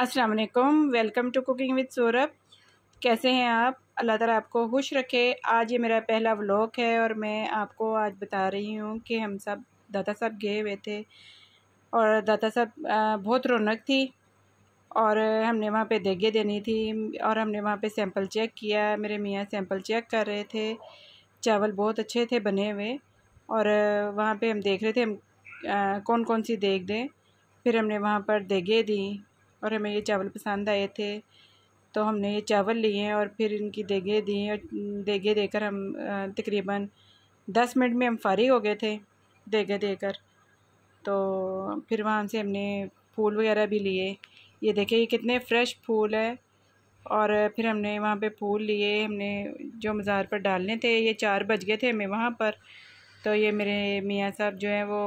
अस्सलाम वालेकुम welcome to cooking with Saurabh कैसे हैं आप अल्लाह ताला आपको खुश रखे आज ये मेरा पहला व्लॉग है और मैं आपको आज बता रही हूँ कि हम सब दादा साहब गए हुए थे और दादा साहब बहुत रौनक थी और हमने वहाँ पे देगे देनी थी और हमने वहाँ पे सैंपल चेक किया मेरे मियाँ सैंपल चेक कर रहे थे चावल बहुत अच्छे थे बने हुए और वहाँ पर हम देख रहे थे हम कौन कौन सी देख दें फिर हमने वहाँ पर देगे दी और हमें ये चावल पसंद आए थे तो हमने ये चावल लिए और फिर इनकी देगे दी और देगे देकर हम तकरीबन दस मिनट में हम फारिग हो गए थे देगे देकर तो फिर वहाँ से हमने फूल वगैरह भी लिए ये देखे ये कितने फ्रेश फूल है और फिर हमने वहाँ पे फूल लिए हमने जो मज़ार पर डालने थे ये चार बज गए थे हमें वहाँ पर तो ये मेरे मियाँ साहब जो हैं वो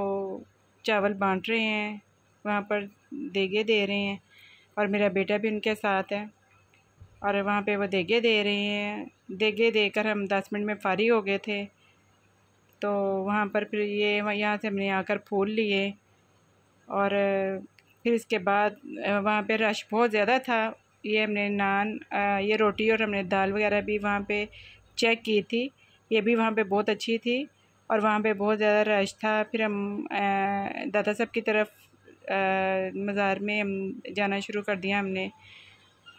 चावल बांट रहे हैं वहाँ पर देगे दे रहे हैं और मेरा बेटा भी उनके साथ है और वहाँ पे वो देगे दे रहे हैं देगे देकर हम दस मिनट में फारी हो गए थे तो वहाँ पर फिर ये यहाँ से हमने आकर फूल लिए और फिर इसके बाद वहाँ पे रश बहुत ज़्यादा था ये हमने नान ये रोटी और हमने दाल वगैरह भी वहाँ पे चेक की थी ये भी वहाँ पे बहुत अच्छी थी और वहाँ पे बहुत ज़्यादा रश था फिर हम दादा साहब की तरफ मज़ार में जाना शुरू कर दिया हमने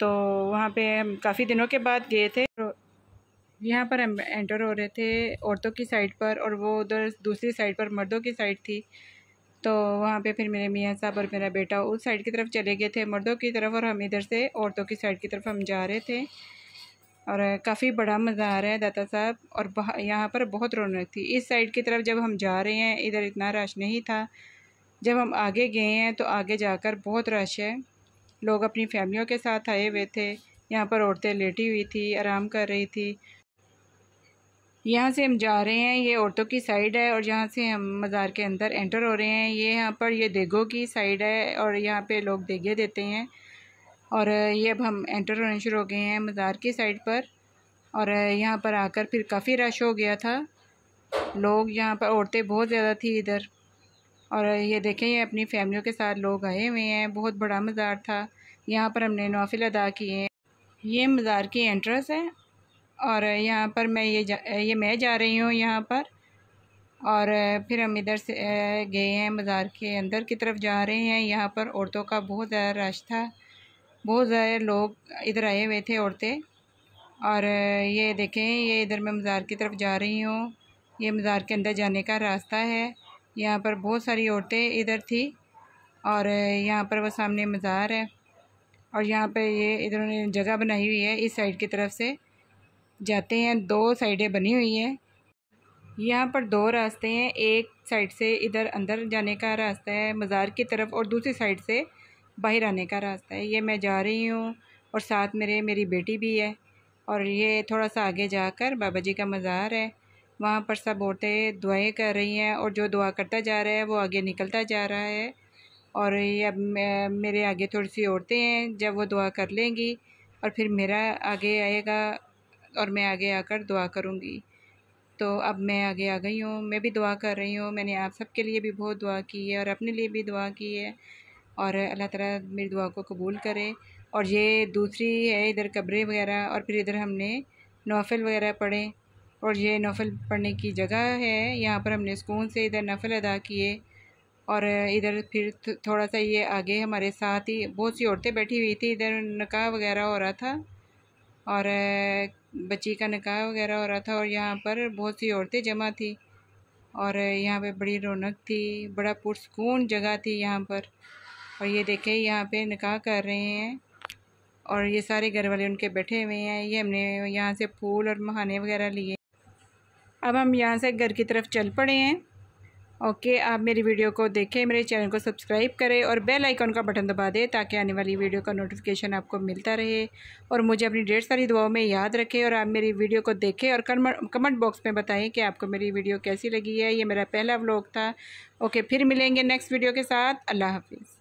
तो वहाँ पे हम काफ़ी दिनों के बाद गए थे तो यहाँ पर हम एंटर हो रहे थे औरतों की साइड पर और वो उधर दूसरी साइड पर मर्दों की साइड थी तो वहाँ पे फिर मेरे मियाँ साहब और मेरा बेटा उस साइड की तरफ चले गए थे मर्दों की तरफ और हम इधर से औरतों की साइड की तरफ हम जा रहे थे और काफ़ी बड़ा मज़ा आ रहा है दाता साहब और यहाँ पर बहुत रौनक थी इस साइड की तरफ जब हम जा रहे हैं इधर इतना रश नहीं था जब हम आगे गए हैं तो आगे जाकर बहुत रश है लोग अपनी फैमिलियों के साथ आए हुए थे यहाँ पर औरतें लेटी हुई थी आराम कर रही थी यहाँ से हम जा रहे हैं ये औरतों की साइड है और यहाँ से हम मज़ार के अंदर एंटर हो रहे हैं ये यहाँ पर ये देगो की साइड है और यहाँ पे लोग देगे देते हैं और ये अब हम एंटर होने शुरू हो गए हैं मज़ार की साइड पर और यहाँ पर आकर फिर काफ़ी रश हो गया था लोग यहाँ पर औरतें बहुत ज़्यादा थी इधर और ये देखें ये अपनी फैमिलियों के साथ लोग आए हुए हैं बहुत बड़ा मज़ार था यहाँ पर हमने नौफिल अदा किए ये मज़ार की एंट्रेंस है और यहाँ पर मैं ये जा, ये मैं जा रही हूँ यहाँ पर और फिर हम इधर से गए हैं मज़ार के अंदर की तरफ जा रहे हैं यहाँ पर औरतों का बहुत ज़्यादा रश था बहुत ज़्यादा लोग इधर आए हुए थे औरतें और ये देखें ये इधर मैं मज़ार की तरफ जा रही हूँ ये मज़ार के अंदर जाने का रास्ता है यहाँ पर बहुत सारी औरतें इधर थी और यहाँ पर वह सामने मज़ार है और यहाँ पर ये इधर उन्होंने जगह बनाई हुई है इस साइड की तरफ से जाते हैं दो साइडें बनी हुई हैं यहाँ पर दो रास्ते हैं एक साइड से इधर अंदर जाने का रास्ता है मज़ार की तरफ और दूसरी साइड से बाहर आने का रास्ता है ये मैं जा रही हूँ और साथ मेरे मेरी बेटी भी है और ये थोड़ा सा आगे जाकर बाबा जी का मज़ार है वहाँ पर सब औरतें दुआएं कर रही हैं और जो दुआ करता जा रहा है वो आगे निकलता जा रहा है और ये अब मेरे आगे थोड़ी सी औरतें हैं जब वो दुआ कर लेंगी और फिर मेरा आगे आएगा और मैं आगे आकर दुआ करूँगी तो अब मैं आगे आ गई हूँ मैं भी दुआ कर रही हूँ मैंने आप सबके लिए भी बहुत दुआ की है और अपने लिए भी दुआ की है और अल्लाह ताला मेरी दुआ को कबूल करे और ये दूसरी है इधर कब्रें वगैरह और फिर इधर हमने नौफिल वगैरह पढ़े और ये नफल पढ़ने की जगह है यहाँ पर हमने सुकून से इधर नफल अदा किए और इधर फिर थोड़ा सा ये आगे हमारे साथ ही बहुत सी औरतें बैठी हुई थी इधर निकाह वगैरह हो रहा था और बच्ची का निकाह वगैरह हो रहा था और यहाँ पर बहुत सी औरतें जमा थी और यहाँ पे बड़ी रौनक थी बड़ा पुरस्कून जगह थी यहाँ पर और ये देखे यहाँ पे निकाह कर रहे हैं और ये सारे घर वाले उनके बैठे हुए हैं ये हमने यहाँ से फूल और महाने वगैरह लिए अब हम यहाँ से घर की तरफ चल पड़े हैं ओके आप मेरी वीडियो को देखें मेरे चैनल को सब्सक्राइब करें और बेल आइकॉन का बटन दबा दें ताकि आने वाली वीडियो का नोटिफिकेशन आपको मिलता रहे और मुझे अपनी ढेर सारी दुआओं में याद रखें और आप मेरी वीडियो को देखें और कमेंट बॉक्स में बताएं कि आपको मेरी वीडियो कैसी लगी है ये मेरा पहला व्लॉग था ओके फिर मिलेंगे नेक्स्ट वीडियो के साथ अल्लाह हाफिज़